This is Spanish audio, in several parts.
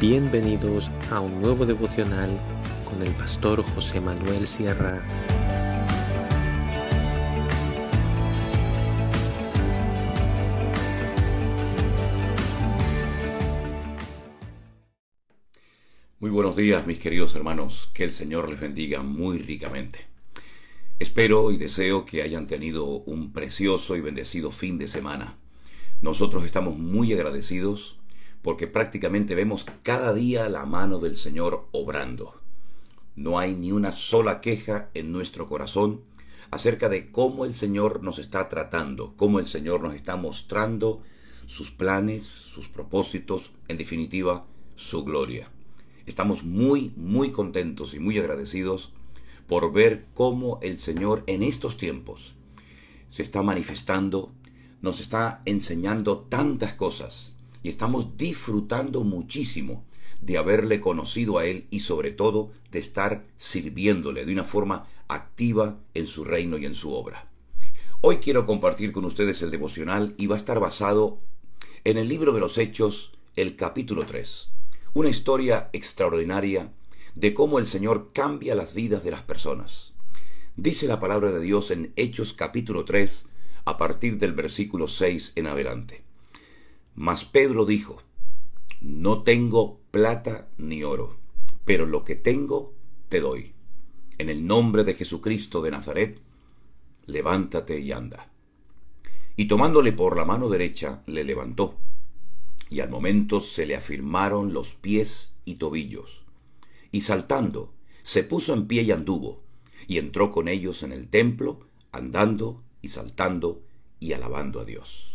Bienvenidos a un nuevo devocional con el pastor José Manuel Sierra. Muy buenos días mis queridos hermanos, que el Señor les bendiga muy ricamente. Espero y deseo que hayan tenido un precioso y bendecido fin de semana. Nosotros estamos muy agradecidos porque prácticamente vemos cada día la mano del Señor obrando. No hay ni una sola queja en nuestro corazón acerca de cómo el Señor nos está tratando, cómo el Señor nos está mostrando sus planes, sus propósitos, en definitiva, su gloria. Estamos muy, muy contentos y muy agradecidos por ver cómo el Señor en estos tiempos se está manifestando, nos está enseñando tantas cosas y estamos disfrutando muchísimo de haberle conocido a Él y sobre todo de estar sirviéndole de una forma activa en su reino y en su obra. Hoy quiero compartir con ustedes el devocional y va a estar basado en el libro de los Hechos, el capítulo 3. Una historia extraordinaria de cómo el Señor cambia las vidas de las personas. Dice la palabra de Dios en Hechos capítulo 3 a partir del versículo 6 en adelante. Mas Pedro dijo, no tengo plata ni oro, pero lo que tengo te doy. En el nombre de Jesucristo de Nazaret, levántate y anda. Y tomándole por la mano derecha, le levantó. Y al momento se le afirmaron los pies y tobillos. Y saltando, se puso en pie y anduvo, y entró con ellos en el templo, andando y saltando y alabando a Dios.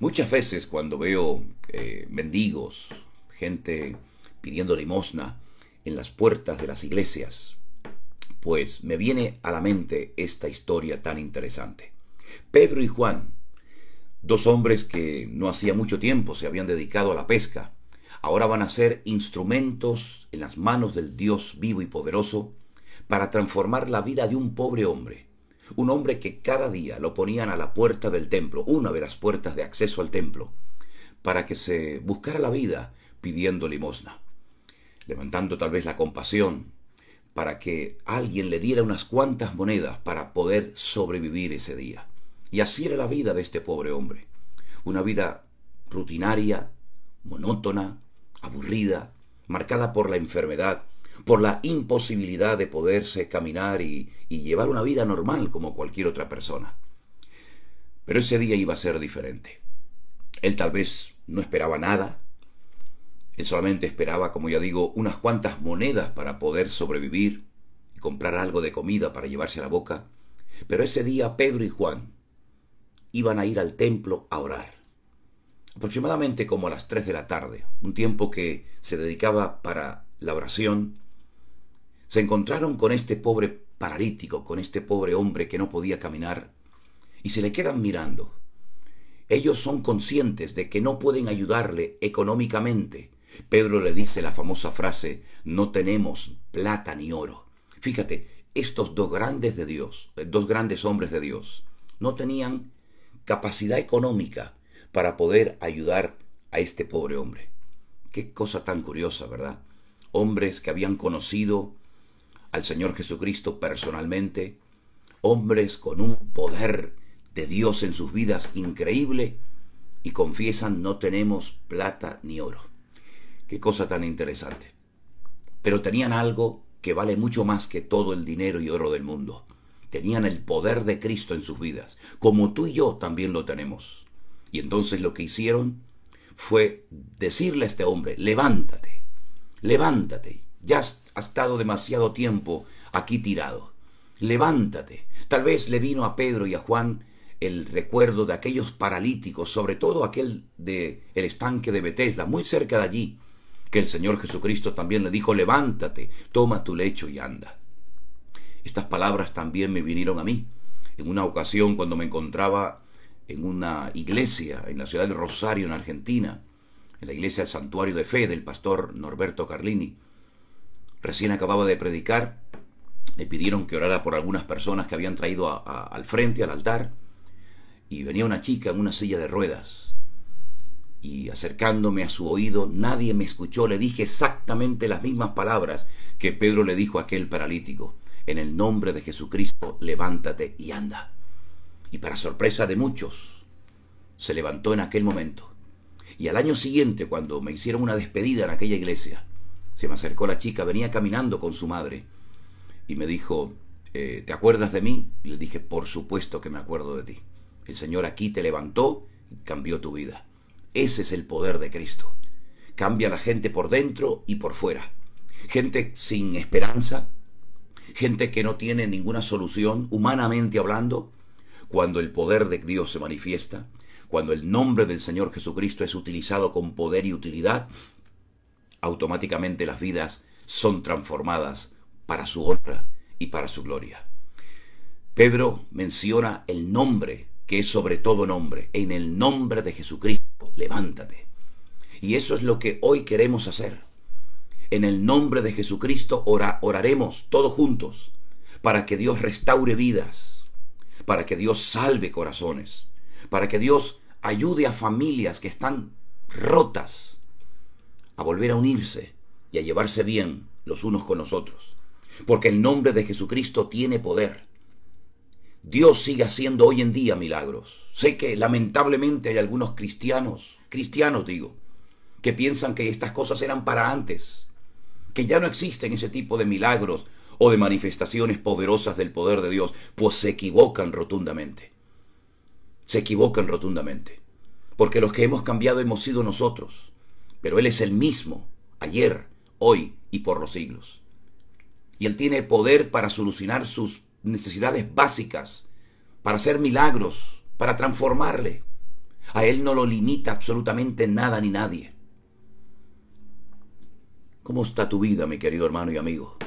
Muchas veces cuando veo eh, mendigos, gente pidiendo limosna en las puertas de las iglesias, pues me viene a la mente esta historia tan interesante. Pedro y Juan, dos hombres que no hacía mucho tiempo se habían dedicado a la pesca, ahora van a ser instrumentos en las manos del Dios vivo y poderoso para transformar la vida de un pobre hombre, un hombre que cada día lo ponían a la puerta del templo, una de las puertas de acceso al templo, para que se buscara la vida pidiendo limosna, levantando tal vez la compasión para que alguien le diera unas cuantas monedas para poder sobrevivir ese día. Y así era la vida de este pobre hombre, una vida rutinaria, monótona, aburrida, marcada por la enfermedad, por la imposibilidad de poderse caminar y, llevar una vida normal como cualquier otra persona. Pero ese día iba a ser diferente. Él tal vez no esperaba nada, él solamente esperaba, como ya digo, unas cuantas monedas para poder sobrevivir y comprar algo de comida para llevarse a la boca. Pero ese día Pedro y Juan iban a ir al templo a orar. Aproximadamente como a las 3 de la tarde, un tiempo que se dedicaba para la oración se encontraron con este pobre paralítico, con este pobre hombre que no podía caminar, y se le quedan mirando. Ellos son conscientes de que no pueden ayudarle económicamente. Pedro le dice la famosa frase, no tenemos plata ni oro. Fíjate, estos dos grandes de Dios, eh, dos grandes hombres de Dios, no tenían capacidad económica para poder ayudar a este pobre hombre. Qué cosa tan curiosa, ¿verdad? Hombres que habían conocido al Señor Jesucristo personalmente, hombres con un poder de Dios en sus vidas increíble y confiesan no tenemos plata ni oro. Qué cosa tan interesante. Pero tenían algo que vale mucho más que todo el dinero y oro del mundo. Tenían el poder de Cristo en sus vidas, como tú y yo también lo tenemos. Y entonces lo que hicieron fue decirle a este hombre, levántate, levántate, ya ha estado demasiado tiempo aquí tirado. Levántate. Tal vez le vino a Pedro y a Juan el recuerdo de aquellos paralíticos, sobre todo aquel de el estanque de Betesda, muy cerca de allí, que el Señor Jesucristo también le dijo, levántate, toma tu lecho y anda. Estas palabras también me vinieron a mí. En una ocasión cuando me encontraba en una iglesia en la ciudad de Rosario, en Argentina, en la iglesia del Santuario de Fe del pastor Norberto Carlini, Recién acababa de predicar, le pidieron que orara por algunas personas que habían traído al frente, al altar, y venía una chica en una silla de ruedas. Y acercándome a su oído, nadie me escuchó, le dije exactamente las mismas palabras que Pedro le dijo a aquel paralítico. En el nombre de Jesucristo, levántate y anda. Y para sorpresa de muchos, se levantó en aquel momento. Y al año siguiente, cuando me hicieron una despedida en aquella iglesia, se me acercó la chica, venía caminando con su madre y me dijo, eh, ¿te acuerdas de mí? Y le dije, por supuesto que me acuerdo de ti. El Señor aquí te levantó y cambió tu vida. Ese es el poder de Cristo. Cambia a la gente por dentro y por fuera. Gente sin esperanza, gente que no tiene ninguna solución, humanamente hablando, cuando el poder de Dios se manifiesta, cuando el nombre del Señor Jesucristo es utilizado con poder y utilidad, automáticamente las vidas son transformadas para su honra y para su gloria. Pedro menciona el nombre que es sobre todo nombre. En el nombre de Jesucristo, levántate. Y eso es lo que hoy queremos hacer. En el nombre de Jesucristo oraremos todos juntos para que Dios restaure vidas, para que Dios salve corazones, para que Dios ayude a familias que están rotas, a volver a unirse y a llevarse bien los unos con los otros, porque el nombre de Jesucristo tiene poder. Dios sigue haciendo hoy en día milagros. Sé que lamentablemente hay algunos cristianos, cristianos digo, que piensan que estas cosas eran para antes, que ya no existen ese tipo de milagros o de manifestaciones poderosas del poder de Dios, pues se equivocan rotundamente. Se equivocan rotundamente, porque los que hemos cambiado hemos sido nosotros pero Él es el mismo, ayer, hoy y por los siglos. Y Él tiene poder para solucionar sus necesidades básicas, para hacer milagros, para transformarle. A Él no lo limita absolutamente nada ni nadie. ¿Cómo está tu vida, mi querido hermano y amigo?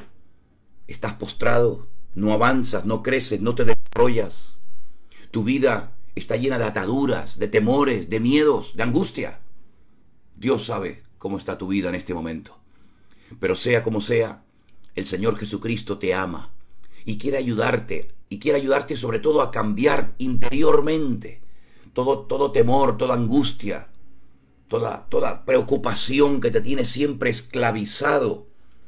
¿Estás postrado? ¿No avanzas? ¿No creces? ¿No te desarrollas? Tu vida está llena de ataduras, de temores, de miedos, de angustia. Dios sabe cómo está tu vida en este momento. Pero sea como sea, el Señor Jesucristo te ama y quiere ayudarte, y quiere ayudarte sobre todo a cambiar interiormente todo, todo temor, toda angustia, toda, toda preocupación que te tiene siempre esclavizado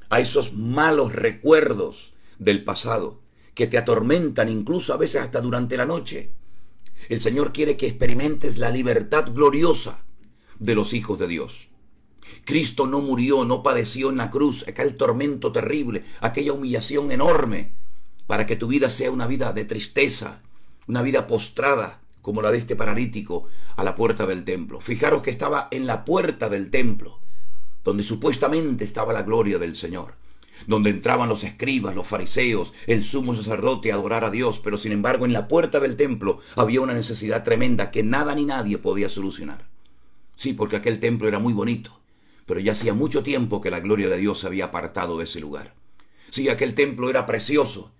a esos malos recuerdos del pasado que te atormentan incluso a veces hasta durante la noche. El Señor quiere que experimentes la libertad gloriosa de los hijos de Dios. Cristo no murió, no padeció en la cruz aquel tormento terrible, aquella humillación enorme, para que tu vida sea una vida de tristeza, una vida postrada, como la de este paralítico, a la puerta del templo. Fijaros que estaba en la puerta del templo, donde supuestamente estaba la gloria del Señor, donde entraban los escribas, los fariseos, el sumo sacerdote a adorar a Dios, pero sin embargo en la puerta del templo había una necesidad tremenda que nada ni nadie podía solucionar. Sí, porque aquel templo era muy bonito, pero ya hacía mucho tiempo que la gloria de Dios se había apartado de ese lugar. Sí, aquel templo era precioso.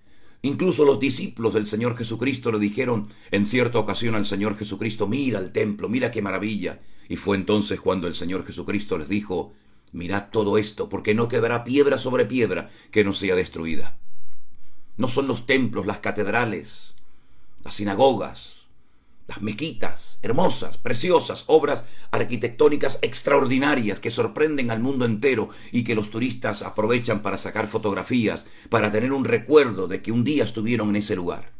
Incluso los discípulos del Señor Jesucristo le dijeron en cierta ocasión al Señor Jesucristo, mira el templo, mira qué maravilla. Y fue entonces cuando el Señor Jesucristo les dijo, mirad todo esto, porque no quedará piedra sobre piedra que no sea destruida. No son los templos, las catedrales, las sinagogas, Mequitas, hermosas, preciosas, obras arquitectónicas extraordinarias que sorprenden al mundo entero y que los turistas aprovechan para sacar fotografías, para tener un recuerdo de que un día estuvieron en ese lugar.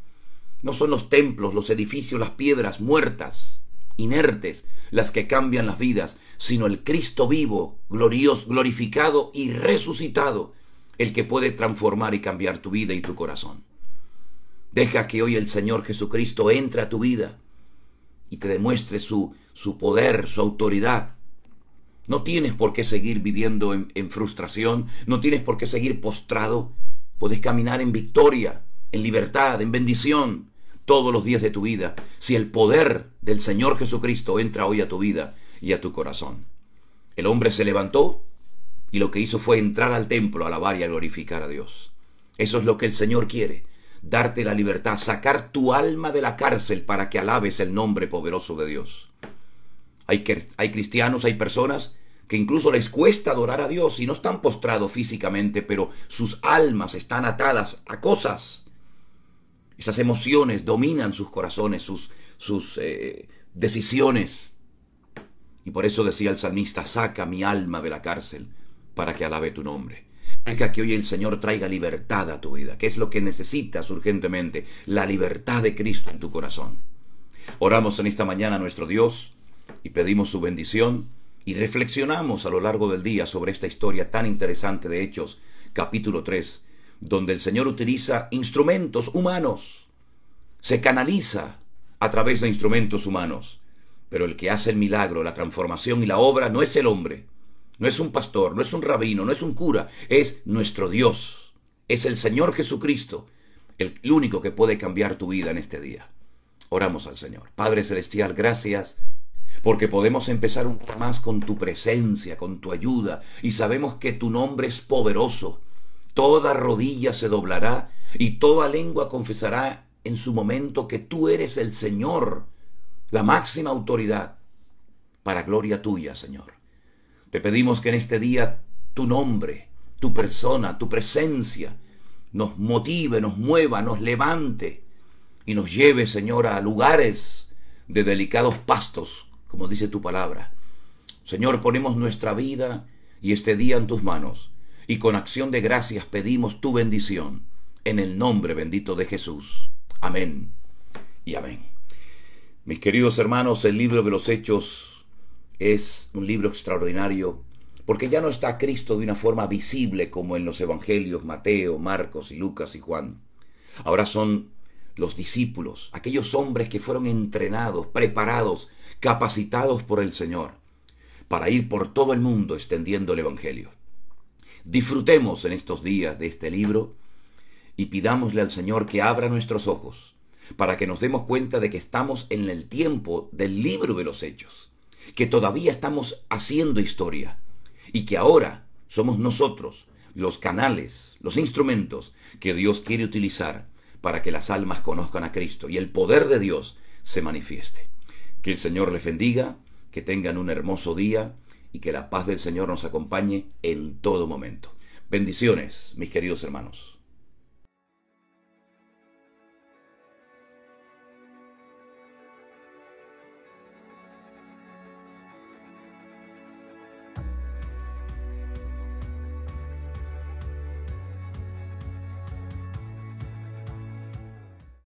No son los templos, los edificios, las piedras muertas, inertes, las que cambian las vidas, sino el Cristo vivo, glorioso, glorificado y resucitado, el que puede transformar y cambiar tu vida y tu corazón. Deja que hoy el Señor Jesucristo entre a tu vida y te demuestre su, su poder, su autoridad. No tienes por qué seguir viviendo en, frustración, no tienes por qué seguir postrado. Puedes caminar en victoria, en libertad, en bendición todos los días de tu vida, si el poder del Señor Jesucristo entra hoy a tu vida y a tu corazón. El hombre se levantó y lo que hizo fue entrar al templo, a alabar y glorificar a Dios. Eso es lo que el Señor quiere, darte la libertad, sacar tu alma de la cárcel para que alabes el nombre poderoso de Dios. Hay, cristianos, hay personas que incluso les cuesta adorar a Dios y no están postrados físicamente, pero sus almas están atadas a cosas. Esas emociones dominan sus corazones, sus, eh, decisiones. Y por eso decía el salmista, saca mi alma de la cárcel para que alabe tu nombre que hoy el Señor traiga libertad a tu vida, que es lo que necesitas urgentemente, la libertad de Cristo en tu corazón. Oramos en esta mañana a nuestro Dios y pedimos su bendición y reflexionamos a lo largo del día sobre esta historia tan interesante de Hechos, capítulo 3, donde el Señor utiliza instrumentos humanos, se canaliza a través de instrumentos humanos, pero el que hace el milagro, la transformación y la obra no es el hombre, no es un pastor, no es un rabino, no es un cura, es nuestro Dios, es el Señor Jesucristo, el, único que puede cambiar tu vida en este día. Oramos al Señor. Padre Celestial, gracias porque podemos empezar un poco más con tu presencia, con tu ayuda, y sabemos que tu nombre es poderoso. Toda rodilla se doblará y toda lengua confesará en su momento que tú eres el Señor, la máxima autoridad, para gloria tuya, Señor. Te pedimos que en este día tu nombre, tu persona, tu presencia nos motive, nos mueva, nos levante y nos lleve, Señor, a lugares de delicados pastos, como dice tu palabra. Señor, ponemos nuestra vida y este día en tus manos y con acción de gracias pedimos tu bendición en el nombre bendito de Jesús. Amén y amén. Mis queridos hermanos, el libro de los Hechos es un libro extraordinario porque ya no está Cristo de una forma visible como en los evangelios Mateo, Marcos y Lucas y Juan. Ahora son los discípulos, aquellos hombres que fueron entrenados, preparados, capacitados por el Señor para ir por todo el mundo extendiendo el evangelio. Disfrutemos en estos días de este libro y pidámosle al Señor que abra nuestros ojos para que nos demos cuenta de que estamos en el tiempo del libro de los hechos que todavía estamos haciendo historia y que ahora somos nosotros los canales, los instrumentos que Dios quiere utilizar para que las almas conozcan a Cristo y el poder de Dios se manifieste. Que el Señor les bendiga, que tengan un hermoso día y que la paz del Señor nos acompañe en todo momento. Bendiciones, mis queridos hermanos.